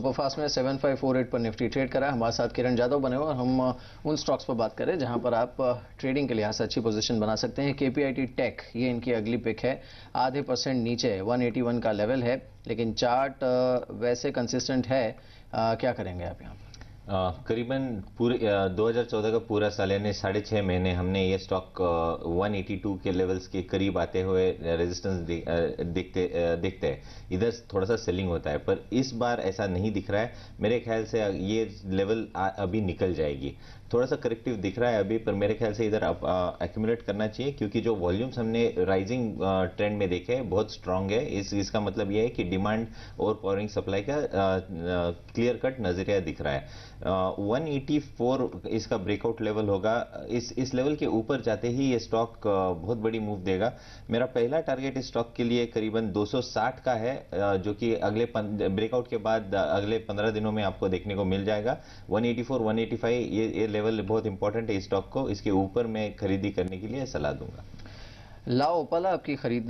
superfast में 7548 पर Nifty trade करा हमारे साथ किरण जादव बने और हम उन स्टॉक्स पर बात करें जहां पर आप ट्रेडिंग के लिहाज से अच्छी पोजीशन बना सकते हैं केपीआईटी टेक ये इनकी अगली पिक है आधे परसेंट नीचे 181 का लेवल है लेकिन चार्ट वैसे कंसिस्टेंट है आ, क्या करेंगे आप यहाँ पर करीबन पूरे 2014 का पूरा साल यानी साढ़े छः महीने हमने ये स्टॉक 182 के लेवल्स के करीब आते हुए रेजिस्टेंस देखते देखते हैं इधर थोड़ा सा सेलिंग होता है पर इस बार ऐसा नहीं दिख रहा है मेरे ख्याल से ये लेवल अभी निकल जाएगी थोड़ा सा करेक्टिव दिख रहा है अभी पर मेरे ख्याल से इधर एक्यूमुलेट करना चाहिए क्योंकि जो वॉल्यूम्स हमने राइजिंग ट्रेंड में देखे हैं बहुत स्ट्रांग है इस इसका मतलब यह है कि डिमांड और पावरिंग सप्लाई का क्लियर कट नजरिया दिख रहा है 184 इसका ब्रेकआउट लेवल होगा इस इस लेवल के ऊपर जाते ही ये स्टॉक बहुत बड़ी मूव देगा मेरा पहला टारगेट इस स्टॉक के लिए करीबन 260 का है जो कि अगले ब्रेकआउट के बाद अगले 15 दिनों में आपको देखने को मिल जाएगा 184 185 ये ये लेवल बहुत इंपॉर्टेंट है इस स्टॉक को इसके ऊपर मैं खरीदी करने के लिए सलाह दूंगा लाओ ओपाला आपकी खरीद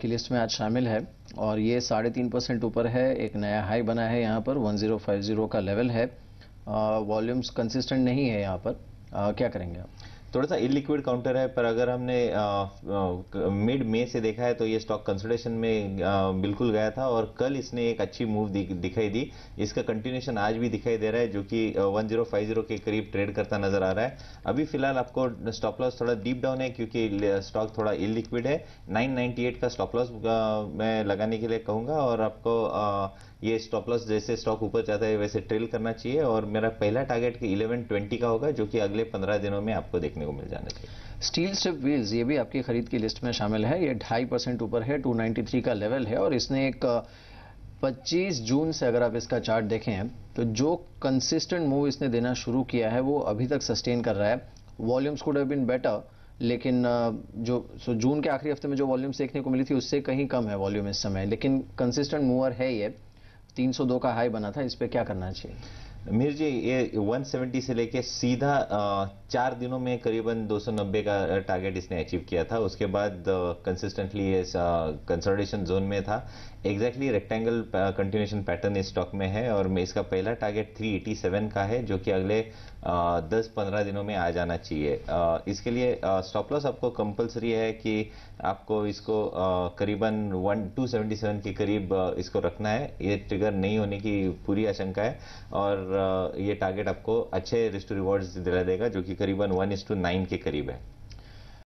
की लिस्ट में आज शामिल है और ये साढ़े तीन परसेंट ऊपर है एक नया हाई बना है यहाँ पर वन ज़ीरो फाइव ज़ीरो का लेवल है वॉल्यूम्स कंसिस्टेंट नहीं है यहाँ पर आ, क्या करेंगे आप थोड़ा सा इलिक्विड काउंटर है पर अगर हमने मिड मे से देखा है तो ये स्टॉक कंसल्टेशन में आ, बिल्कुल गया था और कल इसने एक अच्छी मूव दि, दिखाई दी इसका कंटिन्यूशन आज भी दिखाई दे रहा है जो कि वन जीरो फाइव जीरो के करीब ट्रेड करता नजर आ रहा है अभी फिलहाल आपको स्टॉप लॉस थोड़ा डीप डाउन है क्योंकि स्टॉक थोड़ा इलिक्विड है नाइन नाइन्टी एट का स्टॉप लॉस मैं लगाने के लिए कहूँगा और आपको आ, ये स्टॉप लॉस जैसे स्टॉक ऊपर जाता है वैसे ट्रेल करना चाहिए और मेरा पहला टारगेट इलेवन ट्वेंटी का होगा जो कि अगले पंद्रह दिनों में आपको देखने देखने को मिल जाने चाहिए स्टील स्ट्रिप व्हील्स ये भी आपकी खरीद की लिस्ट में शामिल है ये ढाई परसेंट ऊपर है 293 का लेवल है और इसने एक 25 जून से अगर आप इसका चार्ट देखें तो जो कंसिस्टेंट मूव इसने देना शुरू किया है वो अभी तक सस्टेन कर रहा है volumes could have been better लेकिन जो सो जून के आखिरी हफ्ते में जो वॉल्यूम्स देखने को मिली थी उससे कहीं कम है वॉल्यूम इस समय लेकिन कंसिस्टेंट मूवर है ये 302 का हाई बना था इस पर क्या करना चाहिए मीर जी ये 170 से लेके सीधा चार दिनों में करीबन 290 का टारगेट इसने अचीव किया था उसके बाद कंसिस्टेंटली ये कंसल्टेशन जोन में था एग्जैक्टली रेक्टेंगल कंटिन्यूशन पैटर्न इस स्टॉक में है और इसका पहला टारगेट 387 का है जो कि अगले 10-15 दिनों में आ जाना चाहिए इसके लिए स्टॉप लॉस आपको कंपलसरी है कि आपको इसको करीबन वन टू के करीब इसको रखना है ये ट्रिगर नहीं होने की पूरी आशंका है और ये टारगेट आपको अच्छे रिस्ट टू रिवॉर्ड्स दिला देगा जो कि करीबन वन इस टू नाइन के करीब है